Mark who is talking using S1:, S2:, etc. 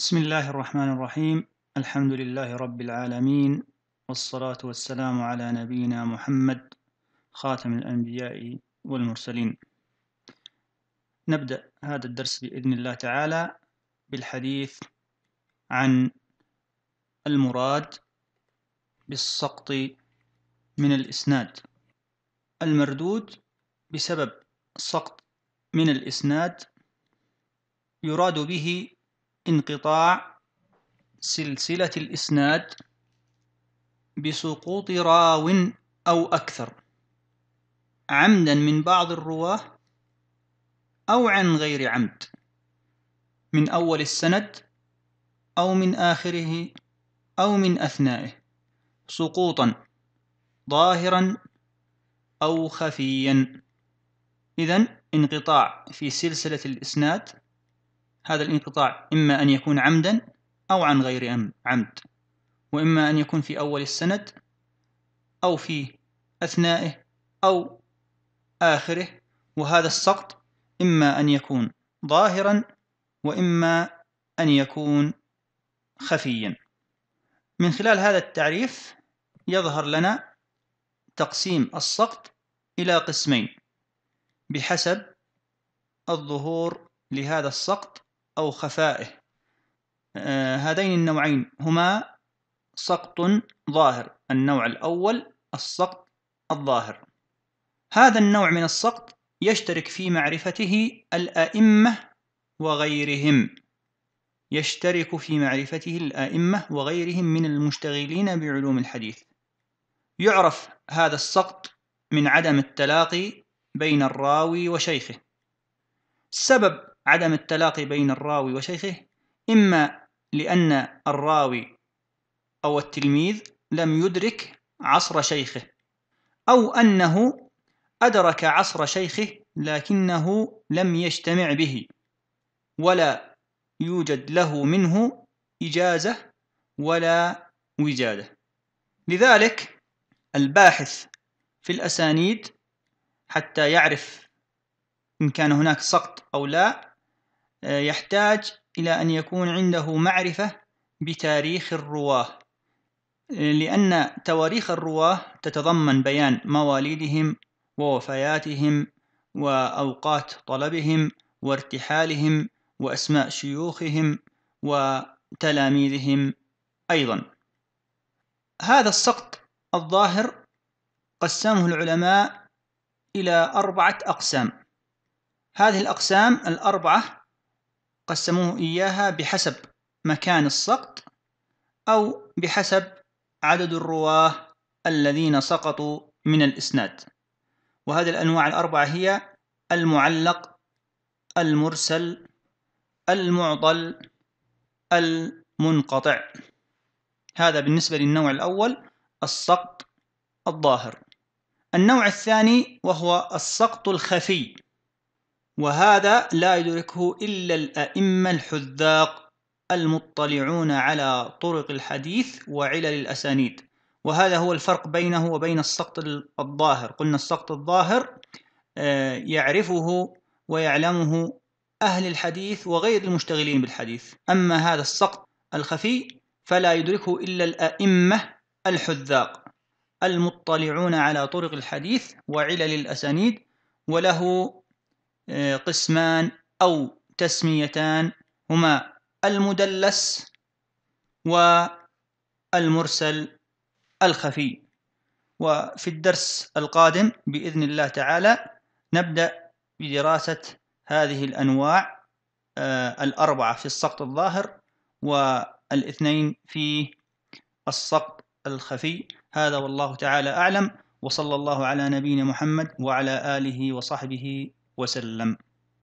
S1: بسم الله الرحمن الرحيم الحمد لله رب العالمين والصلاة والسلام على نبينا محمد خاتم الأنبياء والمرسلين نبدأ هذا الدرس بإذن الله تعالى بالحديث عن المراد بالسقط من الإسناد المردود بسبب سقط من الإسناد يراد به انقطاع سلسلة الإسناد بسقوط راو أو أكثر عمدا من بعض الرواة أو عن غير عمد من أول السند أو من آخره أو من أثنائه سقوطا ظاهرا أو خفيا إذا انقطاع في سلسلة الإسناد هذا الانقطاع إما أن يكون عمدا أو عن غير عمد وإما أن يكون في أول السند أو في أثنائه أو آخره وهذا السقط إما أن يكون ظاهرا وإما أن يكون خفيا من خلال هذا التعريف يظهر لنا تقسيم السقط إلى قسمين بحسب الظهور لهذا السقط أو خفائه آه، هذين النوعين هما سقط ظاهر النوع الأول السقط الظاهر هذا النوع من السقط يشترك في معرفته الأئمة وغيرهم يشترك في معرفته الأئمة وغيرهم من المشتغلين بعلوم الحديث يعرف هذا السقط من عدم التلاقي بين الراوي وشيخه سبب عدم التلاقي بين الراوي وشيخه إما لأن الراوي أو التلميذ لم يدرك عصر شيخه أو أنه أدرك عصر شيخه لكنه لم يجتمع به ولا يوجد له منه إجازة ولا وجادة لذلك الباحث في الأسانيد حتى يعرف إن كان هناك سقط أو لا آه، يحتاج إلى أن يكون عنده معرفة بتاريخ الرواة آه، لأن تواريخ الرواة تتضمن بيان مواليدهم ووفياتهم وأوقات طلبهم وارتحالهم وأسماء شيوخهم وتلاميذهم أيضا هذا السقط الظاهر قسمه العلماء إلى أربعة أقسام هذه الأقسام الأربعة قسموه إياها بحسب مكان السقط أو بحسب عدد الرواه الذين سقطوا من الإسناد وهذه الأنواع الأربعة هي المعلق المرسل المعضل المنقطع هذا بالنسبة للنوع الأول السقط الظاهر النوع الثاني وهو السقط الخفي وهذا لا يدركه إلا الأئمة الحذاق المطلعون على طرق الحديث وعلل الأسانيد وهذا هو الفرق بينه وبين السقط الظاهر قلنا السقط الظاهر آه، يعرفه ويعلمه أهل الحديث وغير المشتغلين بالحديث أما هذا السقط الخفي فلا يدركه إلا الأئمة الحذاق المطلعون على طرق الحديث وعلل الأسانيد وله آه، قسمان أو تسميتان هما المدلس والمرسل الخفي وفي الدرس القادم بإذن الله تعالى نبدأ بدراسة هذه الأنواع آه، الأربعة في السقط الظاهر والاثنين في السقط الخفي هذا والله تعالى أعلم وصلى الله على نبينا محمد وعلى آله وصحبه وسلم